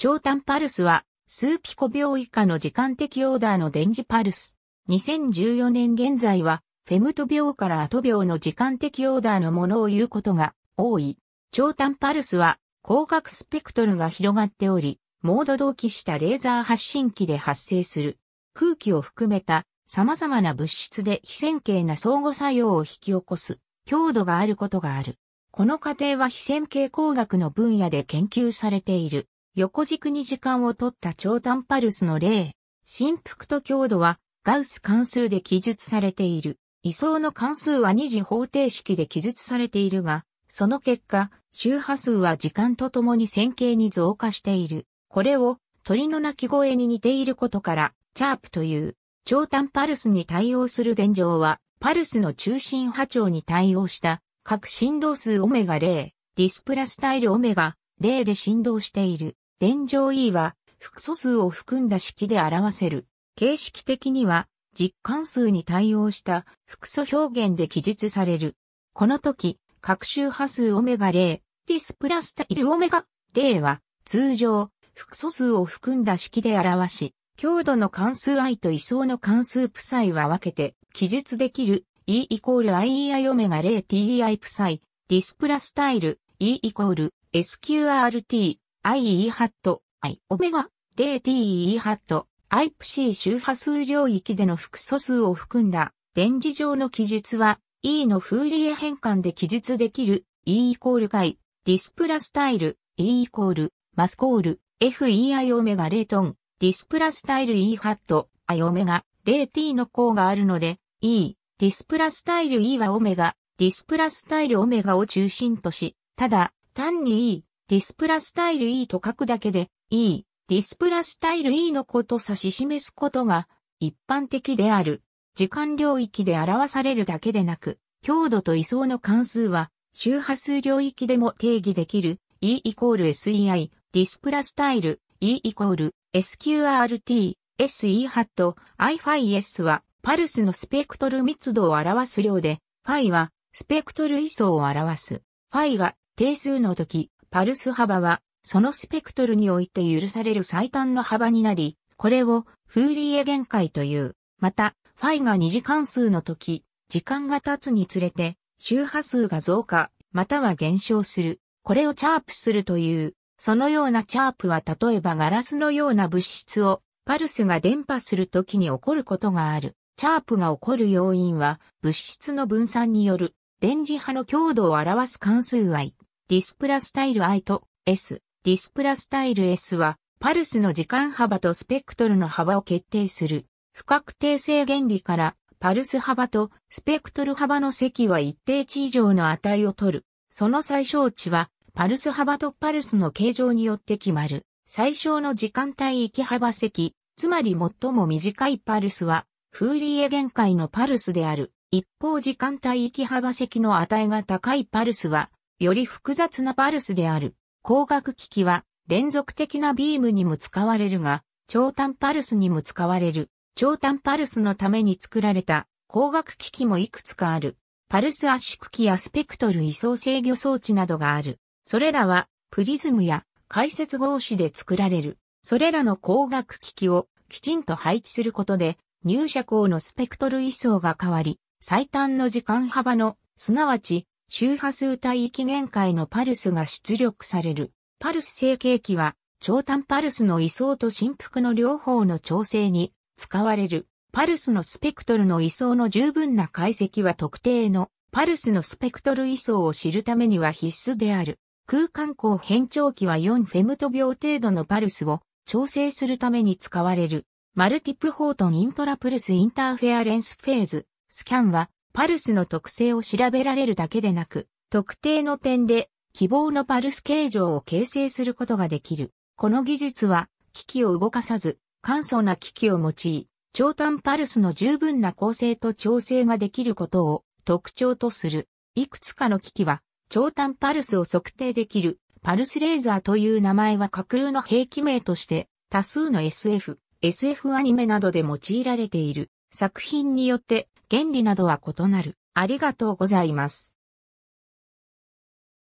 超短パルスは、数ピコ秒以下の時間的オーダーの電磁パルス。2014年現在は、フェムト秒からアト秒の時間的オーダーのものを言うことが多い。超短パルスは、光学スペクトルが広がっており、モード同期したレーザー発信機で発生する。空気を含めた様々な物質で非線形な相互作用を引き起こす強度があることがある。この過程は非線形工学の分野で研究されている。横軸に時間を取った長短パルスの例、振幅と強度はガウス関数で記述されている。位相の関数は二次方程式で記述されているが、その結果、周波数は時間とともに線形に増加している。これを鳥の鳴き声に似ていることから、チャープという長短パルスに対応する電状は、パルスの中心波長に対応した各振動数オメガ0、ディスプラスタイルオメガ0で振動している。電乗 E は、複素数を含んだ式で表せる。形式的には、実関数に対応した複素表現で記述される。この時、各周波数オメガ0、ディスプラスタイルオメガ0は、通常、複素数を含んだ式で表し、強度の関数 i と位相の関数プサイは分けて記述できる e イコール iei オメガ 0ti プサイ、ディスプラスタイル e イコール sqrt IE ハット、I オメガ、0TE ハット、IPC 周波数領域での複素数を含んだ電磁上の記述は E のフーリエ変換で記述できる E イコール回、ディスプラスタイル、E イコール、マスコール、FEI オメガ0トン、ディスプラスタイル E ハット、I オメガ、0T の項があるので、E、ディスプラスタイル E はオメガ、ディスプラスタイルオメガを中心とし、ただ、単に E、ディスプラスタイル E と書くだけで E、ディスプラスタイル E のこと指し示すことが一般的である。時間領域で表されるだけでなく、強度と位相の関数は周波数領域でも定義できる E イコール SEI、ディスプラスタイル E イコール SQRT、SE ハット、I f i S はパルスのスペクトル密度を表す量で、ファイはスペクトル位相を表す。ファイが定数の時、パルス幅は、そのスペクトルにおいて許される最短の幅になり、これをフーリエ限界という。また、ファイが二次関数の時、時間が経つにつれて、周波数が増加、または減少する。これをチャープするという。そのようなチャープは例えばガラスのような物質をパルスが伝播するときに起こることがある。チャープが起こる要因は物質の分散による電磁波の強度を表す関数 i。ディスプラスタイル I と S、ディスプラスタイル S は、パルスの時間幅とスペクトルの幅を決定する。不確定性原理から、パルス幅とスペクトル幅の積は一定値以上の値を取る。その最小値は、パルス幅とパルスの形状によって決まる。最小の時間帯域幅積、つまり最も短いパルスは、フーリエ限界のパルスである。一方時間帯域幅積の値が高いパルスは、より複雑なパルスである。光学機器は連続的なビームにも使われるが、超短パルスにも使われる。超短パルスのために作られた光学機器もいくつかある。パルス圧縮機やスペクトル位相制御装置などがある。それらはプリズムや解説合子で作られる。それらの光学機器をきちんと配置することで入射光のスペクトル位相が変わり、最短の時間幅の、すなわち周波数帯域限界のパルスが出力される。パルス成形器は、長短パルスの位相と振幅の両方の調整に使われる。パルスのスペクトルの位相の十分な解析は特定のパルスのスペクトル位相を知るためには必須である。空間光変調器は4フェムト秒程度のパルスを調整するために使われる。マルティプホートンイントラプルスインターフェアレンスフェーズ、スキャンはパルスの特性を調べられるだけでなく、特定の点で希望のパルス形状を形成することができる。この技術は、機器を動かさず、簡素な機器を用い、長短パルスの十分な構成と調整ができることを特徴とする。いくつかの機器は、長短パルスを測定できる、パルスレーザーという名前は架空の兵器名として、多数の SF、SF アニメなどで用いられている。作品によって原理などは異なる。ありがとうございます。